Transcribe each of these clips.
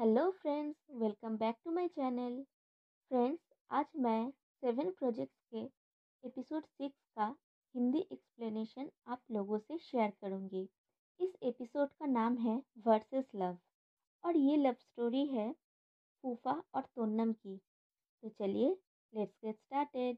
hello friends welcome back to my channel friends आज मैं seven projects के episode six का हिंदी एक्सप्लेनेशन आप लोगों से शेयर करूंगी इस एपिसोड का नाम है वर्सेस लव और ये लव स्टोरी है फूफा और तोन्नम की तो चलिए लेट्स गेट स्टार्टेड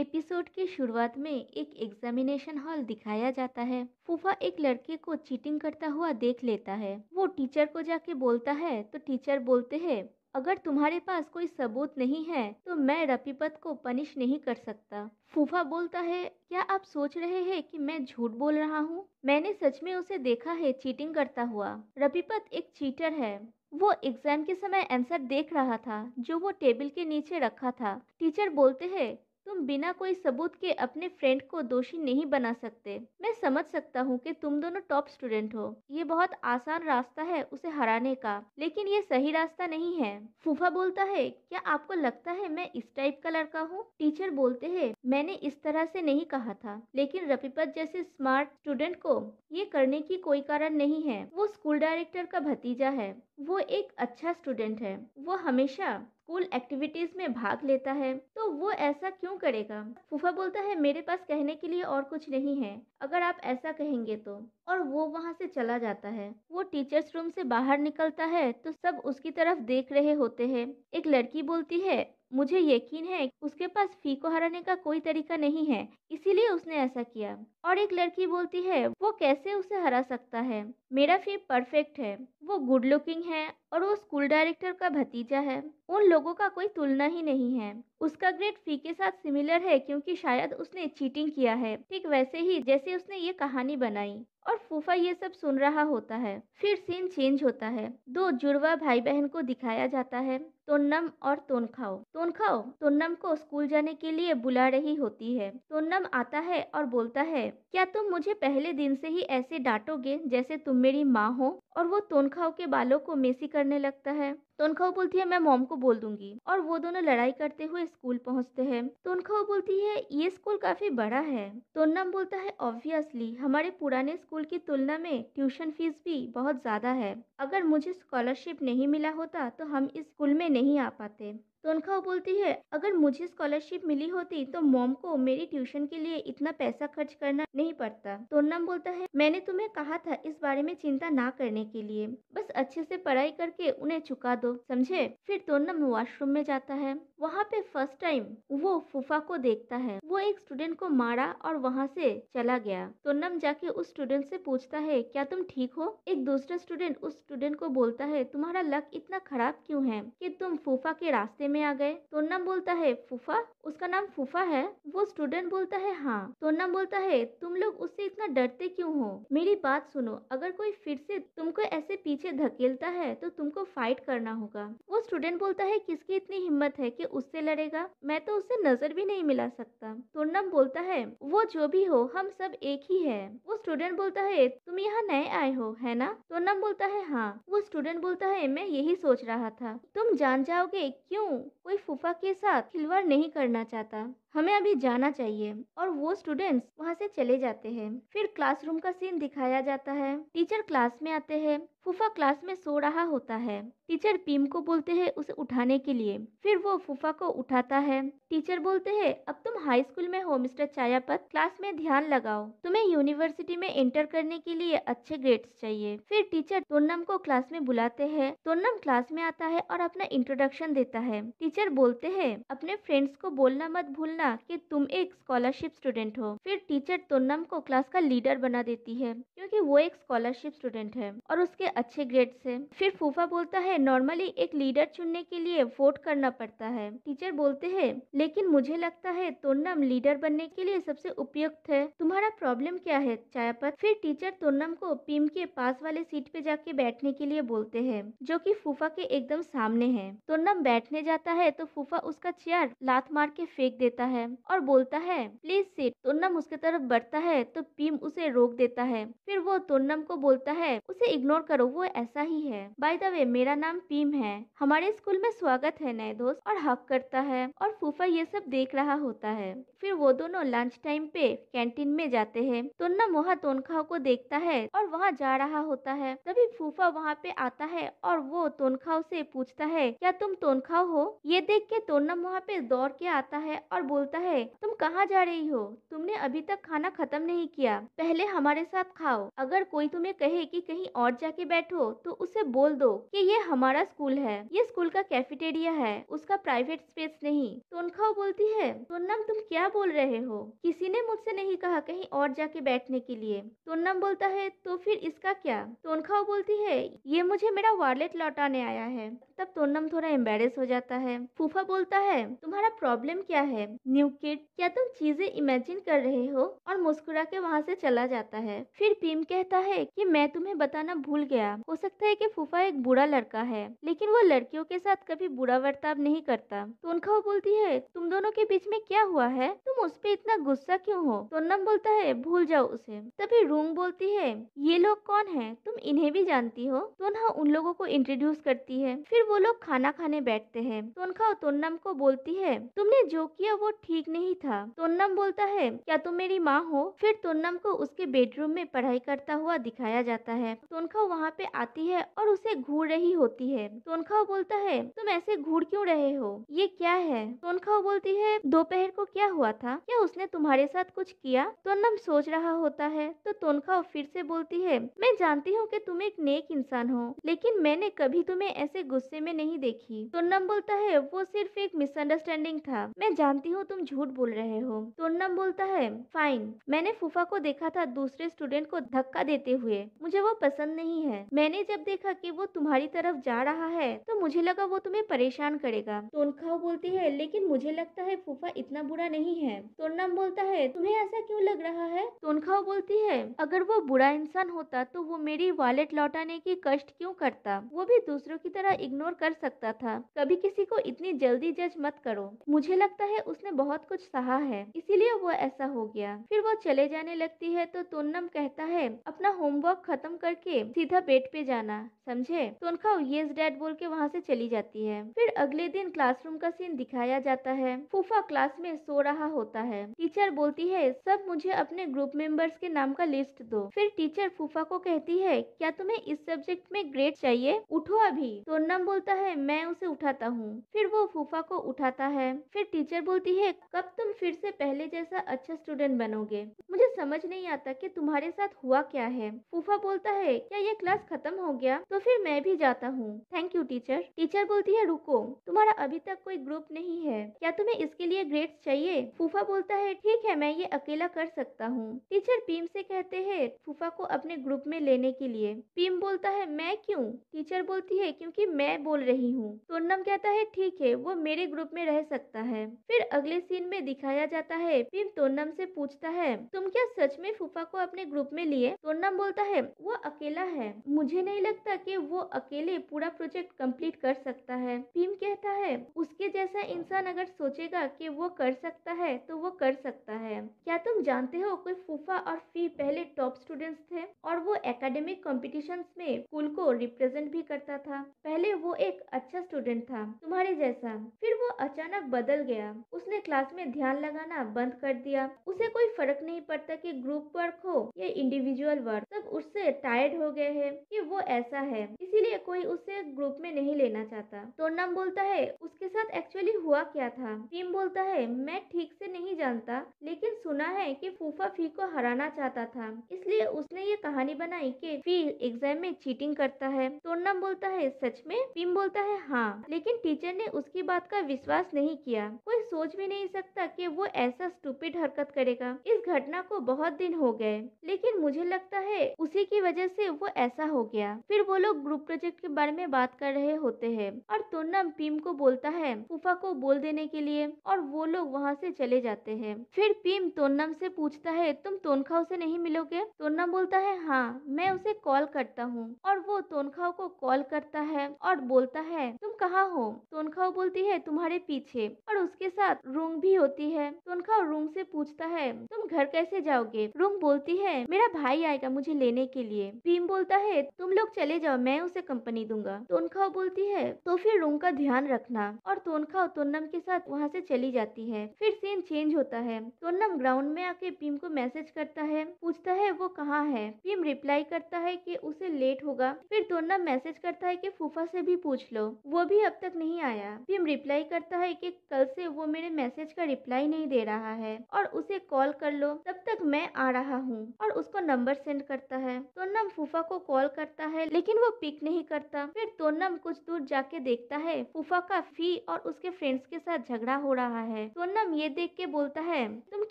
एपिसोड की शुरुआत में एक एग्जामिनेशन हॉल दिखाया जाता है फूफा एक लड़के को चीटिंग करता हुआ देख लेता है वो टीचर को जाके बोलता है तो टीचर बोलते हैं अगर तुम्हारे पास कोई सबूत नहीं है तो मैं रफीपत को पनिश नहीं कर सकता फूफा बोलता है क्या आप सोच रहे हैं कि मैं झूठ बोल रहा हूँ मैंने सच में उसे देखा है चीटिंग करता हुआ रफीपत एक चीटर है वो एग्जाम के समय आंसर देख रहा था जो वो टेबल के नीचे रखा था टीचर बोलते हैं तुम बिना कोई सबूत के अपने फ्रेंड को दोषी नहीं बना सकते मैं समझ सकता हूँ कि तुम दोनों टॉप स्टूडेंट हो ये बहुत आसान रास्ता है उसे हराने का लेकिन ये सही रास्ता नहीं है फूफा बोलता है क्या आपको लगता है मैं इस टाइप का लड़का हूँ टीचर बोलते हैं मैंने इस तरह से नहीं कहा था लेकिन रपीपत जैसे स्मार्ट स्टूडेंट को ये करने की कोई कारण नहीं है वो स्कूल डायरेक्टर का भतीजा है वो एक अच्छा स्टूडेंट है वो हमेशा स्कूल एक्टिविटीज में भाग लेता है तो वो ऐसा क्यों करेगा फूफा बोलता है मेरे पास कहने के लिए और कुछ नहीं है अगर आप ऐसा कहेंगे तो और वो वहाँ से चला जाता है वो टीचर्स रूम से बाहर निकलता है तो सब उसकी तरफ देख रहे होते हैं एक लड़की बोलती है मुझे यकीन है उसके पास फी को हराने का कोई तरीका नहीं है इसीलिए उसने ऐसा किया और एक लड़की बोलती है वो कैसे उसे हरा सकता है मेरा फी परफेक्ट है वो गुड लुकिंग है और वो स्कूल डायरेक्टर का भतीजा है उन लोगों का कोई तुलना ही नहीं है उसका ग्रेड फी के साथ सिमिलर है क्योंकि शायद उसने चीटिंग किया है ठीक वैसे ही जैसे उसने ये कहानी बनाई और फूफा ये सब सुन रहा होता है फिर सीन चेंज होता है दो जुड़वा भाई बहन को दिखाया जाता है तोन्नम और तोनखाओ तोनखाओ तोन्नम को स्कूल जाने के लिए बुला रही होती है तोन्नम आता है और बोलता है क्या तुम मुझे पहले दिन से ही ऐसे डांटोगे जैसे तुम मेरी माँ हो और वो तोनखाओ के बालों को मेसी करने लगता है तोनखाऊ बोलती है मैं मोम को बोल दूंगी और वो दोनों लड़ाई करते हुए स्कूल पहुंचते हैं तोनखाऊ बोलती है ये स्कूल काफी बड़ा है तोन्नम बोलता है ऑब्वियसली हमारे पुराने स्कूल की तुलना में ट्यूशन फीस भी बहुत ज्यादा है अगर मुझे स्कॉलरशिप नहीं मिला होता तो हम इस स्कूल में नहीं आ पाते तोनखा बोलती है अगर मुझे स्कॉलरशिप मिली होती तो मोम को मेरी ट्यूशन के लिए इतना पैसा खर्च करना नहीं पड़ता तोन्नम बोलता है मैंने तुम्हें कहा था इस बारे में चिंता ना करने के लिए बस अच्छे से पढ़ाई करके उन्हें चुका दो समझे फिर तोन्नम वॉशरूम में जाता है वहाँ पे फर्स्ट टाइम वो फूफा को देखता है वो एक स्टूडेंट को मारा और वहाँ से चला गया तोनम जाके उस स्टूडेंट से पूछता है क्या तुम ठीक हो एक दूसरा स्टूडेंट उस स्टूडेंट को बोलता है तुम्हारा लक इतना खराब क्यूँ है की तुम फूफा के रास्ते में आ गए तोनम बोलता है फूफा उसका नाम फूफा है वो स्टूडेंट बोलता है हाँ टोन्नम बोलता है तुम लोग उससे इतना डरते क्यों हो मेरी बात सुनो अगर कोई फिर से तुमको ऐसे पीछे धकेलता है तो तुमको फाइट करना होगा वो स्टूडेंट बोलता है किसकी इतनी हिम्मत है कि उससे लड़ेगा मैं तो उससे नजर भी नहीं मिला सकता तोनम बोलता है वो जो भी हो हम सब एक ही है वो स्टूडेंट बोलता है तुम यहाँ नए आए हो है ना टोन्नम बोलता है हाँ वो स्टूडेंट बोलता है मैं यही सोच रहा था तुम जान जाओगे क्यों कोई फूफा के साथ खिलवाड़ नहीं करना चाहता हमें अभी जाना चाहिए और वो स्टूडेंट्स वहाँ से चले जाते हैं फिर क्लासरूम का सीन दिखाया जाता है टीचर क्लास में आते हैं फूफा क्लास में सो रहा होता है टीचर पीम को बोलते हैं उसे उठाने के लिए फिर वो फूफा को उठाता है टीचर बोलते हैं अब तुम हाई स्कूल में हो मिस्टर चायापत क्लास में ध्यान लगाओ तुम्हें यूनिवर्सिटी में एंटर करने के लिए अच्छे ग्रेड्स चाहिए फिर टीचर तोन्नम को क्लास में बुलाते हैं तोन्नम क्लास में आता है और अपना इंट्रोडक्शन देता है टीचर बोलते है अपने फ्रेंड्स को बोलना मत भूलना ना कि तुम एक स्कॉलरशिप स्टूडेंट हो फिर टीचर तोन्नम को क्लास का लीडर बना देती है क्योंकि वो एक स्कॉलरशिप स्टूडेंट है और उसके अच्छे ग्रेड से फिर फूफा बोलता है नॉर्मली एक लीडर चुनने के लिए वोट करना पड़ता है टीचर बोलते है लेकिन मुझे लगता है तोन्नम लीडर बनने के लिए सबसे उपयुक्त है तुम्हारा प्रॉब्लम क्या है चायापत फिर टीचर तोन्नम को पीम के पास वाले सीट पे जाके बैठने के लिए बोलते है जो की फूफा के एकदम सामने है तोन्नम बैठने जाता है तो फूफा उसका चेयर लात मार के फेंक देता है है और बोलता है प्लीज सीट तोन्नम उसके तरफ बढ़ता है तो पीम उसे रोक देता है फिर वो तोन्नम को बोलता है उसे इग्नोर करो वो ऐसा ही है बाय द वे मेरा नाम पीम है हमारे स्कूल में स्वागत है नए दोस्त और हक करता है और फूफा ये सब देख रहा होता है फिर वो दोनों लंच टाइम पे कैंटीन में जाते हैं तुन्नम वहाँ तोनखाओ को देखता है और वहाँ जा रहा होता है तभी फूफा वहाँ पे आता है और वो तोनखाओ से पूछता है क्या तुम तोनखाओ हो ये देख के तोन्नम वहाँ पे दौड़ के आता है और बोल बोलता है तुम कहाँ जा रही हो तुमने अभी तक खाना खत्म नहीं किया पहले हमारे साथ खाओ अगर कोई तुम्हें कहे कि कहीं और जाके बैठो तो उसे बोल दो कि ये हमारा स्कूल है ये स्कूल का कैफेटेरिया है उसका प्राइवेट स्पेस नहीं सोनखाओ बोलती है सोनम तुम क्या बोल रहे हो किसी ने मुझसे नहीं कहा कहीं और जाके बैठने के लिए सोनम बोलता है तो फिर इसका क्या सोनखाओ बोलती है ये मुझे मेरा वॉलेट लौटाने आया है तब सोनम थोड़ा एम्बेरस हो जाता है फूफा बोलता है तुम्हारा प्रॉब्लम क्या है न्यू किड क्या तुम तो चीजें इमेजिन कर रहे हो और मुस्कुरा के वहाँ से चला जाता है फिर पीम कहता है कि मैं तुम्हें बताना भूल गया हो सकता है कि फूफा एक बुरा लड़का है लेकिन वो लड़कियों के साथ कभी बुरा बर्ताव नहीं करता टोनखा तो बोलती है तुम दोनों के बीच में क्या हुआ है तुम उस पर इतना गुस्सा क्यों हो टोन्नम तो बोलता है भूल जाओ उसे तभी रूंग बोलती है ये लोग कौन है तुम इन्हें भी जानती हो टोनहा उन लोगों को इंट्रोड्यूस करती है फिर वो लोग खाना खाने बैठते हैं तोनखा टोन्नम को बोलती है तुमने जो किया वो ठीक नहीं था तोन्नम बोलता है क्या तुम मेरी माँ हो फिर तोन्नम को उसके बेडरूम में पढ़ाई करता हुआ दिखाया जाता है तोनखा वहाँ पे आती है और उसे घूर रही होती है तोनखा बोलता है तुम ऐसे घूर क्यों रहे हो ये क्या है तोनखा बोलती है दोपहर को क्या हुआ था क्या उसने तुम्हारे साथ कुछ किया तोन्नम सोच रहा होता है तो तोनखा फिर से बोलती है मैं जानती हूँ कि तुम एक नेक इंसान हो लेकिन मैंने कभी तुम्हें ऐसे गुस्से में नहीं देखी तोन्नम बोलता है वो सिर्फ एक मिसअंडरस्टैंडिंग था मैं जानती हूँ तुम झूठ बोल रहे हो तोनम बोलता है फाइन मैंने फूफा को देखा था दूसरे स्टूडेंट को धक्का देते हुए मुझे वो पसंद नहीं है मैंने जब देखा कि वो तुम्हारी तरफ जा रहा है तो मुझे लगा वो तुम्हें परेशान करेगा तोनखाओ बोलती है लेकिन मुझे लगता है फूफा इतना बुरा नहीं है तोन्नम बोलता है तुम्हें ऐसा क्यों लग रहा है तोनखाओ बोलती है अगर वो बुरा इंसान होता तो वो मेरी वॉलेट लौटाने की कष्ट क्यों करता वो भी दूसरों की तरह इग्नोर कर सकता था कभी किसी को इतनी जल्दी जज मत करो मुझे लगता है उसने बहुत कुछ सहा है इसीलिए वो ऐसा हो गया फिर वो चले जाने लगती है तो तोनम कहता है अपना होमवर्क खत्म करके सीधा बेड पे जाना समझे तोनखा यस डैड बोल के वहाँ से चली जाती है फिर अगले दिन क्लासरूम का सीन दिखाया जाता है फूफा क्लास में सो रहा होता है टीचर बोलती है सब मुझे अपने ग्रुप मेंबर्स के नाम का लिस्ट दो फिर टीचर फूफा को कहती है क्या तुम्हें इस सब्जेक्ट में ग्रेड चाहिए उठो अभी तोनम बोलता है मैं उसे उठाता हूँ फिर वो फूफा को उठाता है फिर टीचर बोलती है है कब तुम फिर से पहले जैसा अच्छा स्टूडेंट बनोगे मुझे समझ नहीं आता कि तुम्हारे साथ हुआ क्या है फूफा बोलता है क्या ये क्लास खत्म हो गया तो फिर मैं भी जाता हूँ थैंक यू टीचर टीचर बोलती है रुको तुम्हारा अभी तक कोई ग्रुप नहीं है क्या तुम्हें इसके लिए ग्रेड चाहिए फूफा बोलता है ठीक है मैं ये अकेला कर सकता हूँ टीचर पीम से कहते हैं फूफा को अपने ग्रुप में लेने के लिए पीम बोलता है मैं क्यूँ टीचर बोलती है क्यूँकी मैं बोल रही हूँ सोनम कहता है ठीक है वो मेरे ग्रुप में रह सकता है फिर अगले अगले सीन में दिखाया जाता है फिर तोनम से पूछता है तुम क्या सच में फूफा को अपने ग्रुप में लिए तोनम बोलता है वो अकेला है मुझे नहीं लगता कि वो अकेले पूरा प्रोजेक्ट कंप्लीट कर सकता है भीम कहता है उसके जैसा इंसान अगर सोचेगा कि वो कर सकता है तो वो कर सकता है क्या तुम जानते हो कोई फूफा और फी पहले टॉप स्टूडेंट्स थे और वो एकेडमिक कॉम्पिटिशन में स्कूल को रिप्रेजेंट भी करता था पहले वो एक अच्छा स्टूडेंट था तुम्हारे जैसा फिर वो अचानक बदल गया उसने क्लास में ध्यान लगाना बंद कर दिया उसे कोई फर्क नहीं पड़ता कि ग्रुप वर्क हो या इंडिविजुअल वर्क सब उससे टायर्ड हो गए हैं कि वो ऐसा है इसीलिए कोई उसे ग्रुप में नहीं लेना चाहता टोनम बोलता है उसके साथ एक्चुअली हुआ क्या था टीम बोलता है मैं ठीक से नहीं जानता लेकिन सुना है की फूफा फी को हराना चाहता था इसलिए उसने ये कहानी बनाई की फी एग्जाम में चीटिंग करता है टोनम बोलता है सच में टीम बोलता है हाँ लेकिन टीचर ने उसकी बात का विश्वास नहीं किया कोई सोच भी नहीं सकता कि वो ऐसा स्टूपिड हरकत करेगा इस घटना को बहुत दिन हो गए लेकिन मुझे लगता है उसी की वजह से वो ऐसा हो गया फिर वो लोग ग्रुप प्रोजेक्ट के बारे में बात कर रहे होते हैं और तोन्नम पीम को बोलता है फूफा को बोल देने के लिए और वो लोग वहाँ से चले जाते हैं फिर पीम तोन्नम से पूछता है तुम तोनखाओ से नहीं मिलोगे तोन्नम बोलता है हाँ मैं उसे कॉल करता हूँ और वो तोनखाओ को कॉल करता है और बोलता है तुम कहाँ हो तोनखाओ बोलती है तुम्हारे पीछे और उसके साथ रूंग भी होती है तोनखा रूंग से पूछता है तुम घर कैसे जाओगे रूंग बोलती है मेरा भाई आएगा मुझे लेने के लिए भीम बोलता है तुम लोग चले जाओ मैं उसे कंपनी दूंगा तोनखाओ बोलती है तो फिर रूंग का ध्यान रखना और तोनखाओ तोन्नम के साथ वहाँ से चली जाती है फिर सीन चेंज होता है तोन्नम ग्राउंड में आके भीम को मैसेज करता है पूछता है वो कहाँ है भीम रिप्लाई करता है की उसे लेट होगा फिर तोन्नम मैसेज करता है की फूफा से भी पूछ लो वो भी अब तक नहीं आया भीम रिप्लाई करता है की कल से वो मेरे मैसेज मैसेज का रिप्लाई नहीं दे रहा है और उसे कॉल कर लो तब तक मैं आ रहा हूँ और उसको नंबर सेंड करता है तोन्नम फूफा को कॉल करता है लेकिन वो पिक नहीं करता फिर तोनम कुछ दूर जाके देखता है फूफा का फी और उसके फ्रेंड्स के साथ झगड़ा हो रहा है तोनम ये देख के बोलता है तुम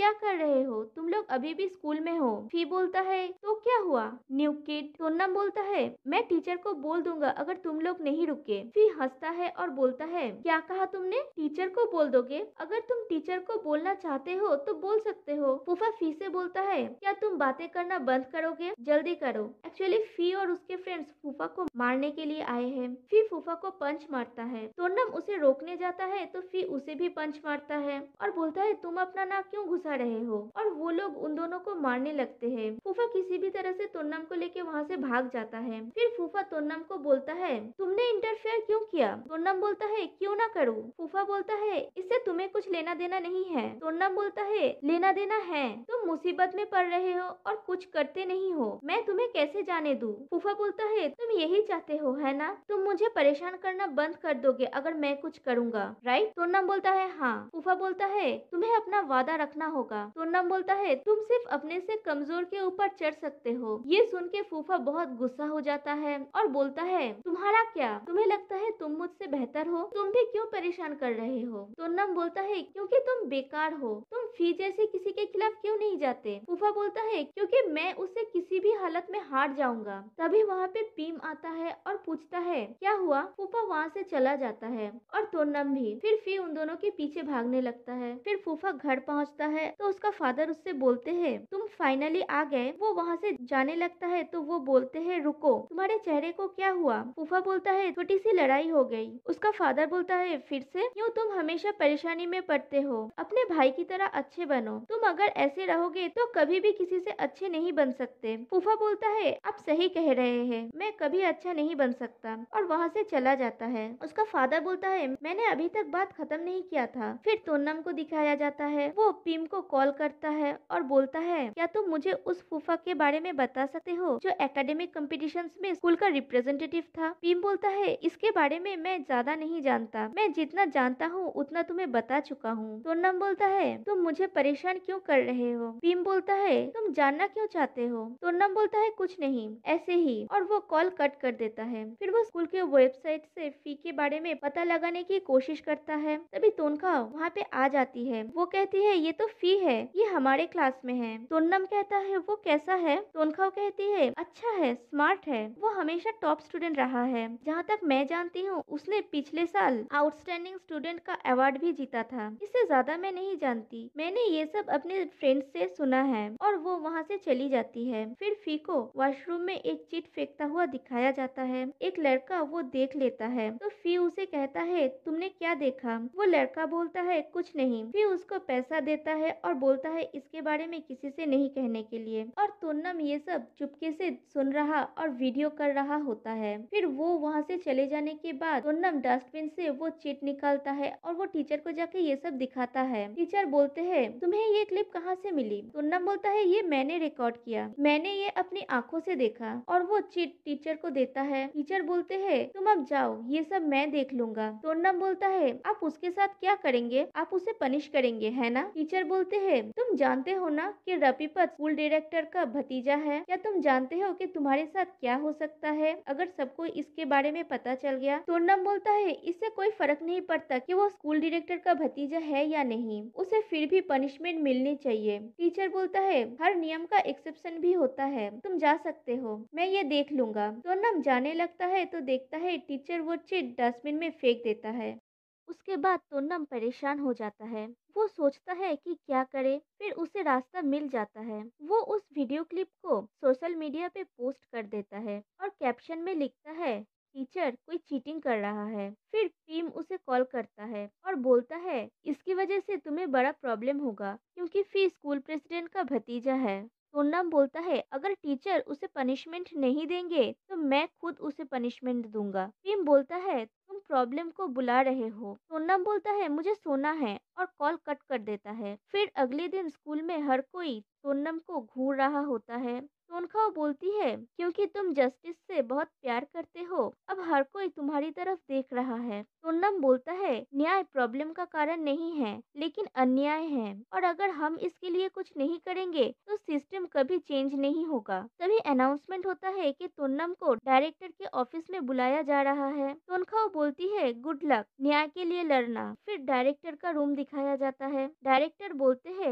क्या कर रहे हो तुम लोग अभी भी स्कूल में हो फी बोलता है तो क्या हुआ न्यू किड तोनम बोलता है मैं टीचर को बोल दूंगा अगर तुम लोग नहीं रुके फी हंसता है और बोलता है क्या कहा तुमने टीचर को बोल दोगे अगर तुम टीचर को बोलना चाहते हो तो बोल सकते हो फूफा फी से बोलता है क्या तुम बातें करना बंद करोगे जल्दी करो एक्चुअली फी और उसके फ्रेंड्स फूफा को मारने के लिए आए हैं फी फूफा को पंच मारता है तोर्नम उसे रोकने जाता है तो फी उसे भी पंच मारता है और बोलता है तुम अपना नाक क्यों घुसा रहे हो और वो लोग उन दोनों को मारने लगते है फूफा किसी भी तरह से तोर्नम को लेके वहाँ से भाग जाता है फिर फूफा तोर्नम को बोलता है तुमने इंटरफेयर क्यों किया तोर्नम बोलता है क्यों ना करो फूफा बोलता है इससे तुम्हें कुछ कुछ लेना देना नहीं है तोड़ना बोलता है लेना देना है तुम मुसीबत में पड़ रहे हो और कुछ करते नहीं हो मैं तुम्हें कैसे जाने दू फूफा बोलता है तुम यही चाहते हो है ना तुम मुझे परेशान करना बंद कर दोगे अगर मैं कुछ करूँगा राइट तोन्नम बोलता है हाँ फूफा बोलता है तुम्हें अपना वादा रखना होगा तोन्नम बोलता है तुम सिर्फ अपने से कमजोर के ऊपर चढ़ सकते हो ये सुन के फूफा बहुत गुस्सा हो जाता है और बोलता है तुम्हारा क्या तुम्हें लगता है तुम मुझसे बेहतर हो तुम भी क्यों परेशान कर रहे हो तोन्नम बोलता है है क्योंकि तुम बेकार हो तुम फी जैसे किसी के खिलाफ क्यों नहीं जाते फूफा बोलता है क्योंकि मैं उसे किसी भी हालत में हार जाऊंगा तभी वहाँ पे पीम आता है और पूछता है क्या हुआ फूफा वहाँ से चला जाता है और तोनम भी फिर फी उन दोनों के पीछे भागने लगता है फिर फूफा घर पहुँचता है तो उसका फादर उससे बोलते है तुम फाइनली आ गए वो वहाँ से जाने लगता है तो वो बोलते है रुको तुम्हारे चेहरे को क्या हुआ फूफा बोलता है छोटी सी लड़ाई हो गई उसका फादर बोलता है फिर से क्यों तुम हमेशा परेशानी में पढ़ते हो अपने भाई की तरह अच्छे बनो तुम अगर ऐसे रहोगे तो कभी भी किसी से अच्छे नहीं बन सकते फूफा बोलता है आप सही कह रहे हैं मैं कभी अच्छा नहीं बन सकता और वहाँ से चला जाता है उसका फादर बोलता है मैंने अभी तक बात खत्म नहीं किया था फिर तोनम को दिखाया जाता है वो पीम को कॉल करता है और बोलता है क्या तुम मुझे उस फूफा के बारे में बता सकते हो जो एकेडमिक कॉम्पिटिशन में स्कूल का रिप्रेजेंटेटिव था पीम बोलता है इसके बारे में मैं ज्यादा नहीं जानता मैं जितना जानता हूँ उतना तुम्हें बता चुका चुका हूँ सोनम तो बोलता है तुम मुझे परेशान क्यों कर रहे हो भीम बोलता है तुम जानना क्यों चाहते हो सोनम तो बोलता है कुछ नहीं ऐसे ही और वो कॉल कट कर देता है फिर वो स्कूल के वेबसाइट से फी के बारे में पता लगाने की कोशिश करता है तभी तोनका वहाँ पे आ जाती है वो कहती है ये तो फी है ये हमारे क्लास में है सोनम तो कहता है वो कैसा है तोनखाओ कहती है अच्छा है स्मार्ट है वो हमेशा टॉप स्टूडेंट रहा है जहाँ तक मैं जानती हूँ उसने पिछले साल आउटस्टैंडिंग स्टूडेंट का अवार्ड भी जीता था इससे ज्यादा मैं नहीं जानती मैंने ये सब अपने फ्रेंड से सुना है और वो वहाँ से चली जाती है फिर फीको वॉशरूम में एक चिट फेंकता हुआ दिखाया जाता है एक लड़का वो देख लेता है तो फी उसे कहता है तुमने क्या देखा वो लड़का बोलता है कुछ नहीं फी उसको पैसा देता है और बोलता है इसके बारे में किसी से नहीं कहने के लिए और तुन्नम ये सब चुपके से सुन रहा और वीडियो कर रहा होता है फिर वो वहाँ से चले जाने के बाद तोन्नम डस्टबिन से वो चिट निकालता है और वो टीचर को जाके ये सब दिखाता है टीचर बोलते हैं तुम्हें ये क्लिप कहाँ से मिली सोनम तो बोलता है ये मैंने रिकॉर्ड किया मैंने ये अपनी आंखों से देखा और वो चिट टीचर को देता है टीचर बोलते है तुम अब जाओ ये सब मैं देख लूंगा सोनम तो बोलता है आप उसके साथ क्या करेंगे आप उसे पनिश करेंगे है ना टीचर बोलते है तुम जानते हो ना कि रपीपत स्कूल डायरेक्टर का भतीजा है या तुम जानते हो कि तुम्हारे साथ क्या हो सकता है अगर सबको इसके बारे में पता चल गया सोनम तो बोलता है इससे कोई फर्क नहीं पड़ता कि वो स्कूल डायरेक्टर का भतीजा नतीजा है या नहीं उसे फिर भी पनिशमेंट मिलनी चाहिए टीचर बोलता है हर नियम का एक्सेप्शन भी होता है तुम जा सकते हो मैं ये देख लूंगा सोनम जाने लगता है तो देखता है टीचर वो चिट डस्टबिन में फेंक देता है उसके बाद तोन्नम परेशान हो जाता है वो सोचता है कि क्या करे फिर उसे रास्ता मिल जाता है वो उस वीडियो क्लिप को सोशल मीडिया पे पोस्ट कर देता है और कैप्शन में लिखता है टीचर कोई चीटिंग कर रहा है फिर पीम उसे कॉल करता है और बोलता है इसकी वजह से तुम्हें बड़ा प्रॉब्लम होगा क्योंकि फी स्कूल प्रेसिडेंट का भतीजा है सोनम बोलता है अगर टीचर उसे पनिशमेंट नहीं देंगे तो मैं खुद उसे पनिशमेंट दूंगा पीम बोलता है तुम प्रॉब्लम को बुला रहे हो सोनम बोलता है मुझे सोना है और कॉल कट कर देता है फिर अगले दिन स्कूल में हर कोई सोनम को घूर रहा होता है सोनखाओ तो बोलती है क्योंकि तुम जस्टिस से बहुत प्यार करते हो अब हर कोई तुम्हारी तरफ देख रहा है सोनम तो बोलता है न्याय प्रॉब्लम का कारण नहीं है लेकिन अन्याय है और अगर हम इसके लिए कुछ नहीं करेंगे तो सिस्टम कभी चेंज नहीं होगा तभी अनाउंसमेंट होता है कि तोन्नम को डायरेक्टर के ऑफिस में बुलाया जा रहा है सोनखाओ तो बोलती है गुड लक न्याय के लिए लड़ना फिर डायरेक्टर का रूम दिखाया जाता है डायरेक्टर बोलते है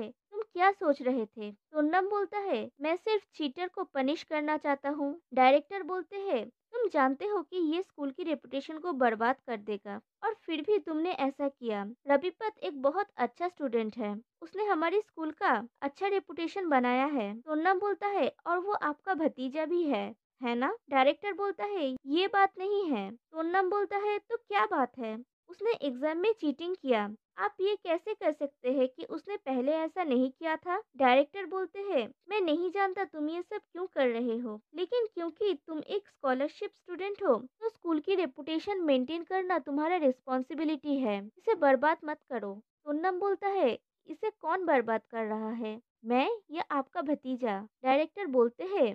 सोच रहे थे सोनम तो बोलता है मैं सिर्फ चीटर को पनिश करना चाहता हूँ डायरेक्टर बोलते हैं तुम जानते हो कि ये स्कूल की रेपुटेशन को बर्बाद कर देगा और फिर भी तुमने ऐसा किया रबिपत एक बहुत अच्छा स्टूडेंट है उसने हमारी स्कूल का अच्छा रेपुटेशन बनाया है सोनम तो बोलता है और वो आपका भतीजा भी है है ना डायरेक्टर बोलता है ये बात नहीं है सोनम तो बोलता है तो क्या बात है उसने एग्जाम में चीटिंग किया आप ये कैसे कर सकते हैं कि उसने पहले ऐसा नहीं किया था डायरेक्टर बोलते हैं मैं नहीं जानता तुम ये सब क्यों कर रहे हो लेकिन क्योंकि तुम एक स्कॉलरशिप स्टूडेंट हो तो स्कूल की रेपुटेशन मेंटेन करना तुम्हारा रिस्पॉन्सिबिलिटी है इसे बर्बाद मत करो सोनम बोलता है इसे कौन बर्बाद कर रहा है मैं या आपका भतीजा डायरेक्टर बोलते हैं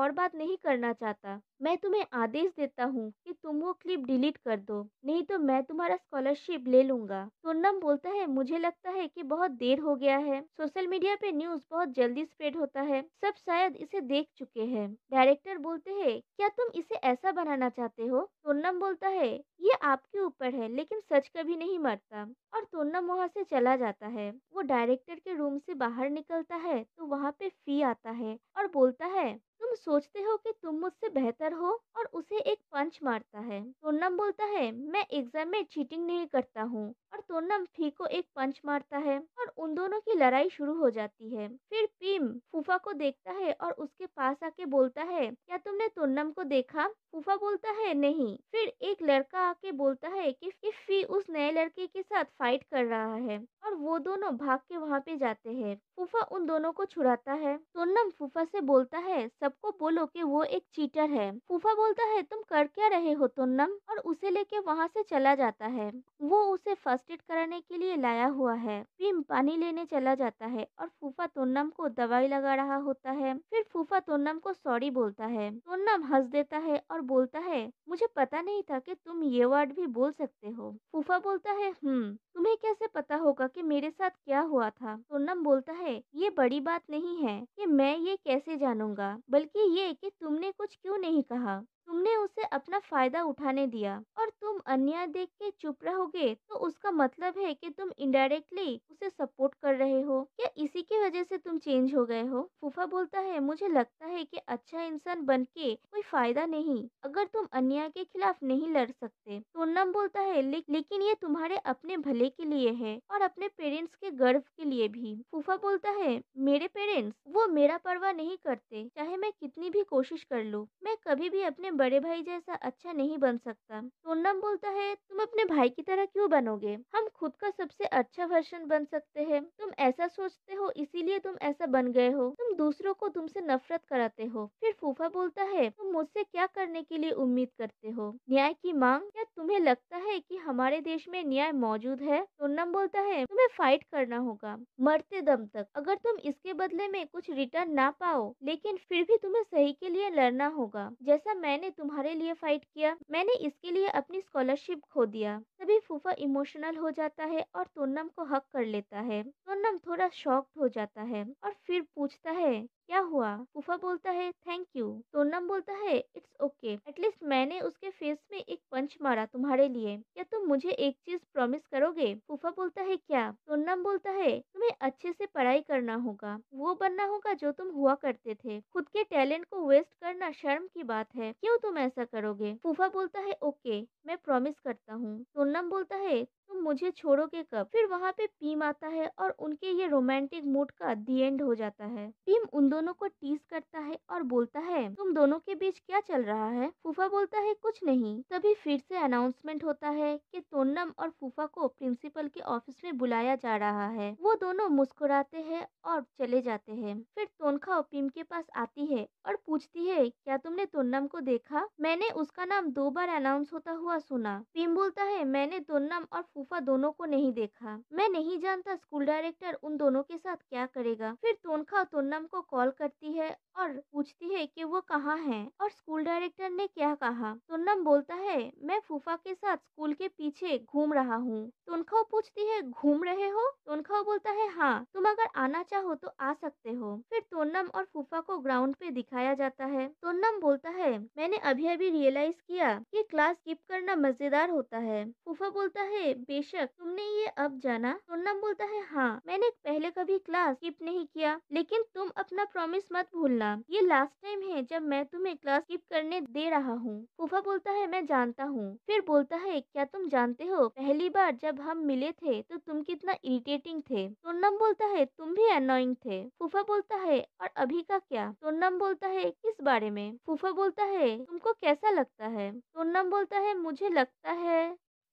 और बात नहीं करना चाहता मैं तुम्हें आदेश देता हूँ कि तुम वो क्लिप डिलीट कर दो नहीं तो मैं तुम्हारा स्कॉलरशिप ले लूंगा सोनम बोलता है मुझे लगता है कि बहुत देर हो गया है सोशल मीडिया पे न्यूज बहुत जल्दी स्प्रेड होता है सब शायद इसे देख चुके हैं डायरेक्टर बोलते हैं क्या तुम इसे ऐसा बनाना चाहते हो सोनम बोलता है ये आपके ऊपर है लेकिन सच कभी नहीं मरता और तोन्ना वहाँ से चला जाता है वो डायरेक्टर के रूम से बाहर निकलता है तो वहाँ पे फी आता है और बोलता है तुम सोचते हो कि तुम मुझसे बेहतर हो और उसे एक पंच मारता है तोन्नम बोलता है मैं एग्जाम में चीटिंग नहीं करता हूँ और तोन्नम फी को एक पंच मारता है और उन दोनों की लड़ाई शुरू हो जाती है फिर पीम फूफा को देखता है और उसके पास आके बोलता है क्या तुमने तोन्नम को देखा फूफा बोलता है नहीं फिर एक लड़का आके बोलता है कि फिफी उस नए लड़के के साथ फाइट कर रहा है और वो दोनों भाग के वहाँ पे जाते हैं फूफा उन दोनों को छुड़ाता है सोनम फूफा से बोलता है सबको बोलो कि वो एक चीटर है फूफा बोलता है तुम कर क्या रहे हो तोन्नम और उसे लेके वहाँ से चला जाता है वो उसे फर्स्ट एड कराने के लिए लाया हुआ है भीम पानी लेने चला जाता है और फूफा तोन्नम को दवाई लगा रहा होता है फिर फूफा तोन्नम को सॉरी बोलता है तोन्नम हंस देता है और बोलता है मुझे पता नहीं था कि तुम ये वर्ड भी बोल सकते हो फूफा बोलता है हम्म तुम्हें कैसे पता होगा कि मेरे साथ क्या हुआ था सोनम तो बोलता है ये बड़ी बात नहीं है कि मैं ये कैसे जानूंगा बल्कि ये कि तुमने कुछ क्यों नहीं कहा तुमने उसे अपना फायदा उठाने दिया और तुम अन्याय देख के चुप रहोगे तो उसका मतलब है कि तुम इनडायरेक्टली उसे सपोर्ट कर रहे हो क्या इसी की वजह से तुम चेंज हो गए हो फूफा बोलता है मुझे लगता है कि अच्छा इंसान बन के कोई फायदा नहीं अगर तुम अन्याय के खिलाफ नहीं लड़ सकते सोनम बोलता है ले, लेकिन ये तुम्हारे अपने भले के लिए है और अपने पेरेंट्स के गर्व के लिए भी फूफा बोलता है मेरे पेरेंट्स वो मेरा परवाह नहीं करते चाहे मैं कितनी भी कोशिश कर लूँ मैं कभी भी अपने बड़े भाई जैसा अच्छा नहीं बन सकता सोनम बोलता है तुम अपने भाई की तरह क्यों बनोगे हम खुद का सबसे अच्छा वर्षन बन सकते हैं तुम ऐसा सोचते हो इसीलिए तुम ऐसा बन गए हो तुम दूसरों को तुमसे नफरत कराते हो फिर फूफा बोलता है तुम मुझसे क्या करने के लिए उम्मीद करते हो न्याय की मांग क्या तुम्हें लगता है कि हमारे देश में न्याय मौजूद है सोनम बोलता है तुम्हें फाइट करना होगा मरते दम तक अगर तुम इसके बदले में कुछ रिटर्न ना पाओ लेकिन फिर भी तुम्हें सही के लिए लड़ना होगा जैसा मैंने मैंने तुम्हारे लिए फाइट किया मैंने इसके लिए अपनी स्कॉलरशिप खो दिया तभी फूफा इमोशनल हो जाता है और तोन्नम को हक कर लेता है तोन्नम थोड़ा शॉक्ड हो जाता है और फिर पूछता है क्या हुआ फूफा बोलता है थैंक यू तोन्नम बोलता है इट्स ओके एटलीस्ट मैंने उसके फेस में एक पंच मारा तुम्हारे लिए क्या तुम मुझे एक चीज प्रॉमिस करोगे फूफा बोलता है क्या तोन्नम बोलता है तुम्हें अच्छे से पढ़ाई करना होगा वो बनना होगा जो तुम हुआ करते थे खुद के टैलेंट को वेस्ट करना शर्म की बात है क्यों तुम ऐसा करोगे फूफा बोलता है ओके मैं प्रॉमिस करता हूँ नाम बोलता है तुम तो मुझे छोड़ोगे कब फिर वहाँ पे पीम आता है और उनके ये रोमांटिक मूड का दी एंड हो जाता है पीम उन दोनों को टीस करता है और बोलता है तुम दोनों के बीच क्या चल रहा है फूफा बोलता है कुछ नहीं तभी फिर से अनाउंसमेंट होता है कि तोन्नम और फूफा को प्रिंसिपल के ऑफिस में बुलाया जा रहा है वो दोनों मुस्कुराते हैं और चले जाते हैं फिर तोनखा पीम के पास आती है और पूछती है क्या तुमने तोन्नम को देखा मैंने उसका नाम दो बार अनाउंस होता हुआ सुना पीम बोलता है मैंने तोन्नम और फूफा दोनों को नहीं देखा मैं नहीं जानता स्कूल डायरेक्टर उन दोनों के साथ क्या करेगा फिर तोनखा तोन्नम को कॉल करती है और पूछती है कि वो कहाँ हैं और स्कूल डायरेक्टर ने क्या कहा तोन्नम बोलता है मैं फूफा के साथ स्कूल के पीछे घूम रहा हूँ तोनखाओ पूछती है घूम रहे हो तोनखाओ बोलता है हाँ तुम अगर आना चाहो तो आ सकते हो फिर तोन्नम और फूफा को ग्राउंड पे दिखाया जाता है तोन्नम बोलता है मैंने अभी अभी रियलाइज किया कि क्लास स्किप करना मजेदार होता है फूफा बोलता है बेशक तुमने ये अब जाना सुनना बोलता है हाँ मैंने पहले कभी क्लास स्किप नहीं किया लेकिन तुम अपना प्रॉमिस मत भूलना ये लास्ट टाइम है जब मैं तुम्हें क्लास स्किप करने दे रहा हूँ फूफा बोलता है मैं जानता हूँ फिर बोलता है क्या तुम जानते हो पहली बार जब हम मिले थे तो तुम कितना इरिटेटिंग थे सोनम बोलता है तुम भी अनोइंग थे फूफा बोलता है और अभी का क्या सोनम बोलता है किस बारे में फूफा बोलता है तुमको कैसा लगता है सोनम बोलता है मुझे लगता है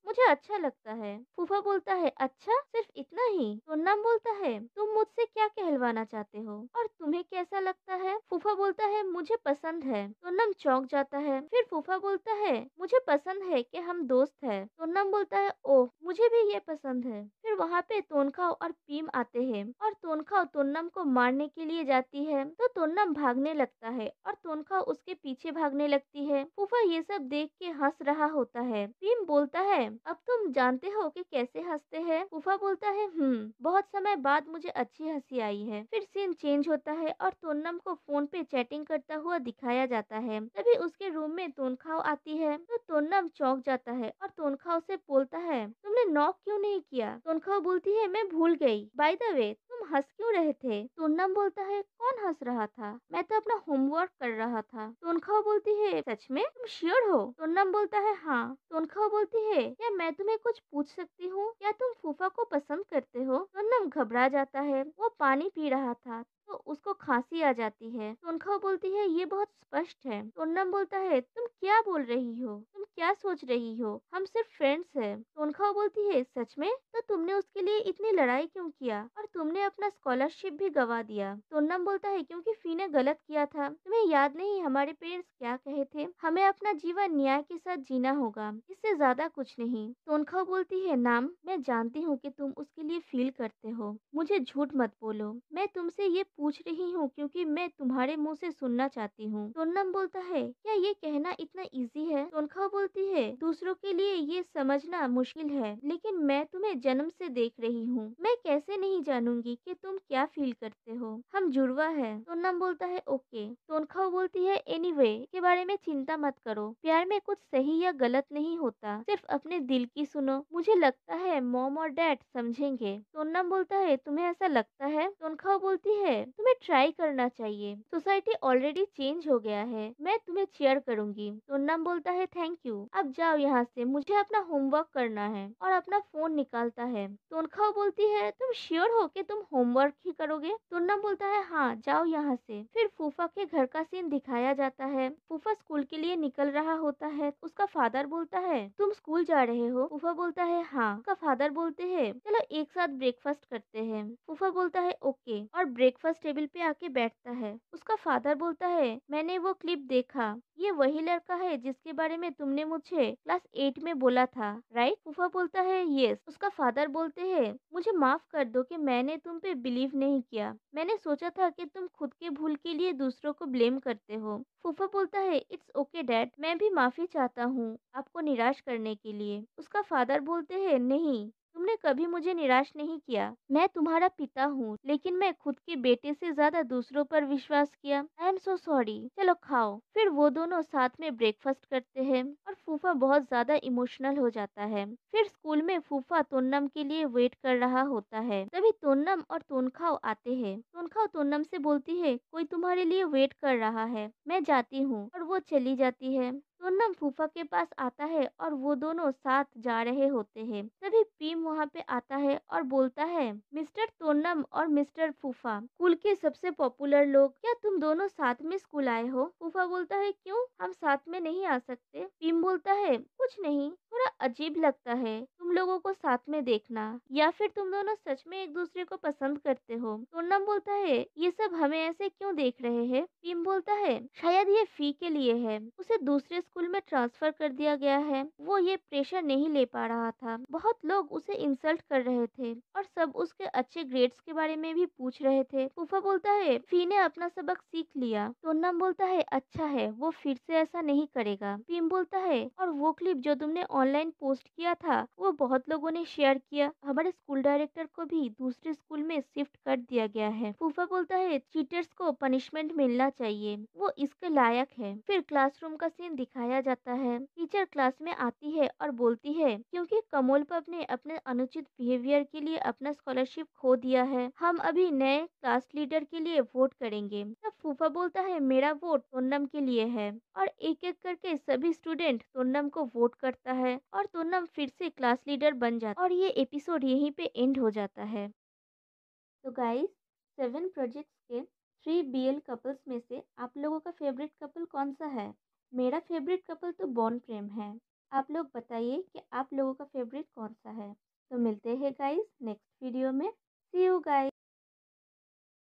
मुझे अच्छा लगता है फूफा बोलता है अच्छा सिर्फ इतना ही सोनम तो बोलता है तुम मुझसे क्या कहलवाना चाहते हो और तुम्हें कैसा लगता है फूफा बोलता है मुझे पसंद है सोनम तो चौंक जाता है फिर फूफा बोलता है मुझे पसंद है कि हम दोस्त हैं सोनम तो बोलता है ओह मुझे भी ये पसंद है फिर वहाँ पे तोनखाव और पीम आते हैं और तोनखाव तोन्नम को मारने के लिए जाती है तो तोन्नम भागने लगता है और तोनखाव उसके पीछे भागने लगती है फूफा ये सब देख के हंस रहा होता है पीम बोलता है अब तुम जानते हो कि कैसे हंसते हैं फूफा बोलता है हम्म बहुत समय बाद मुझे अच्छी हंसी आई है फिर सीन चेंज होता है और तोन्नम को फोन पे चैटिंग करता हुआ दिखाया जाता है तभी उसके रूम में तोनखाव आती है तो तोन्नम चौंक जाता है और तोनखाव से बोलता है तुमने तुमने नॉक क्यों नहीं किया तनखा बोलती है मैं भूल गई बाय द वे तुम हंस क्यों रहे थे सोनम बोलता है कौन हंस रहा था मैं तो अपना होमवर्क कर रहा था तोनखा बोलती है सच में तुम श्योर हो सोनम बोलता है हाँ तोनखा बोलती है क्या मैं तुम्हें कुछ पूछ सकती हूँ क्या तुम फूफा को पसंद करते हो एकदम घबरा जाता है वो पानी पी रहा था तो उसको खांसी आ जाती है सोनखा बोलती है ये बहुत स्पष्ट है सोनम बोलता है तुम क्या बोल रही हो तुम क्या सोच रही हो हम सिर्फ फ्रेंड्स हैं सोनखा बोलती है सच में तो तुमने उसके लिए इतनी लड़ाई क्यों किया और तुमने अपना स्कॉलरशिप भी गवा दिया सोनम बोलता है क्योंकि फी ने गलत किया था तुम्हें याद नहीं हमारे पेरेंट्स क्या कहे थे हमें अपना जीवन न्याय के साथ जीना होगा इससे ज्यादा कुछ नहीं सोनखा बोलती है नाम मैं जानती हूँ की तुम उसके लिए फील करते करते हो मुझे झूठ मत बोलो मैं तुमसे ये पूछ रही हूँ क्योंकि मैं तुम्हारे मुंह से सुनना चाहती हूँ सोनम बोलता है क्या ये कहना इतना इजी है सोनखा बोलती है दूसरों के लिए ये समझना मुश्किल है लेकिन मैं तुम्हें जन्म से देख रही हूँ मैं कैसे नहीं जानूंगी कि तुम क्या फील करते हो हम जुड़वा है सोनम बोलता है ओके सोनखा बोलती है एनी वे के बारे में चिंता मत करो प्यार में कुछ सही या गलत नहीं होता सिर्फ अपने दिल की सुनो मुझे लगता है मोम और डैड समझेंगे सोनम बोल बोलता है तुम्हें ऐसा लगता है तोनखा बोलती है तुम्हें ट्राई करना चाहिए सोसाइटी ऑलरेडी चेंज हो गया है मैं तुम्हें चेयर करूंगी टोन्नाम बोलता है थैंक यू अब जाओ यहाँ से मुझे अपना होमवर्क करना है और अपना फोन निकालता है टोनखा बोलती है तुम श्योर हो के तुम होमवर्क ही करोगे टोन्नाम बोलता है हाँ जाओ यहाँ से फिर फूफा के घर का सीन दिखाया जाता है फूफा स्कूल के लिए निकल रहा होता है उसका फादर बोलता है तुम स्कूल जा रहे हो फूफा बोलता है हाँ उसका फादर बोलते हैं चलो एक साथ ब्रेकफास्ट करते हैं फूफा बोलता है ओके और ब्रेकफास्ट टेबल पे आके बैठता है उसका फादर बोलता है मैंने वो क्लिप देखा ये वही लड़का है जिसके बारे में तुमने मुझे क्लास एट में बोला था राइट फूफा बोलता है यस उसका फादर बोलते हैं मुझे माफ कर दो कि मैंने तुम पे बिलीव नहीं किया मैंने सोचा था कि तुम खुद के भूल के लिए दूसरों को ब्लेम करते हो फूफा बोलता है इट्स ओके डैड मैं भी माफी चाहता हूँ आपको निराश करने के लिए उसका फादर बोलते हैं नहीं तुमने कभी मुझे निराश नहीं किया मैं तुम्हारा पिता हूँ लेकिन मैं खुद के बेटे से ज्यादा दूसरों पर विश्वास किया आई एम सो सॉरी चलो खाओ फिर वो दोनों साथ में ब्रेकफास्ट करते हैं और फूफा बहुत ज्यादा इमोशनल हो जाता है फिर स्कूल में फूफा तोन्नम के लिए वेट कर रहा होता है तभी तोन्नम और तोनखाओ आते हैं तोनखाओ तोन्नम से बोलती है कोई तुम्हारे लिए वेट कर रहा है मैं जाती हूँ और वो चली जाती है सोनम तो फूफा के पास आता है और वो दोनों साथ जा रहे होते हैं तभी पीम वहाँ पे आता है और बोलता है मिस्टर सोनम और मिस्टर फूफा स्कूल के सबसे पॉपुलर लोग क्या तुम दोनों साथ में स्कूल आए हो फूफा बोलता है क्यों हम साथ में नहीं आ सकते पीम बोलता है कुछ नहीं थोड़ा अजीब लगता है तुम लोगों को साथ में देखना या फिर तुम दोनों सच में एक दूसरे को पसंद करते हो सोनम बोलता है ये सब हमें ऐसे क्यों देख रहे हैं पीम बोलता है शायद ये फी के लिए है उसे दूसरे स्कूल में ट्रांसफर कर दिया गया है वो ये प्रेशर नहीं ले पा रहा था बहुत लोग उसे इंसल्ट कर रहे थे और सब उसके अच्छे ग्रेड्स के बारे में भी पूछ रहे थे फूफा बोलता है फी ने अपना सबक सीख लिया टोन्नम बोलता है अच्छा है वो फिर से ऐसा नहीं करेगा पीम बोलता है और वो क्लिप जो तुमने ऑनलाइन पोस्ट किया था वो बहुत लोगों ने शेयर किया हमारे स्कूल डायरेक्टर को भी दूसरे स्कूल में शिफ्ट कर दिया गया है फूफा बोलता है चीटर्स को पनिशमेंट मिलना चाहिए वो इसके लायक है फिर क्लासरूम का सीन दिखाया जाता है टीचर क्लास में आती है और बोलती है क्योंकि कमोल पब ने अपने अनुचित बिहेवियर के लिए अपना स्कॉलरशिप खो दिया है हम अभी नए क्लास लीडर के लिए वोट करेंगे तब फूफा बोलता है मेरा वोट तोन्नम के लिए है और एक एक करके सभी स्टूडेंट तोन्नम को वोट करता है और तोन्नम फिर से क्लास लीडर बन जाता है और ये एपिसोड यहीं पे एंड हो जाता है तो गाइस सेवन प्रोजेक्ट्स के थ्री बी एल कपल्स में से आप लोगों का फेवरेट कपल कौन सा है मेरा फेवरेट कपल तो बॉन प्रेम है आप लोग बताइए कि आप लोगों का फेवरेट कौन सा है तो मिलते हैं गाइस नेक्स्ट वीडियो में सी यू गाइस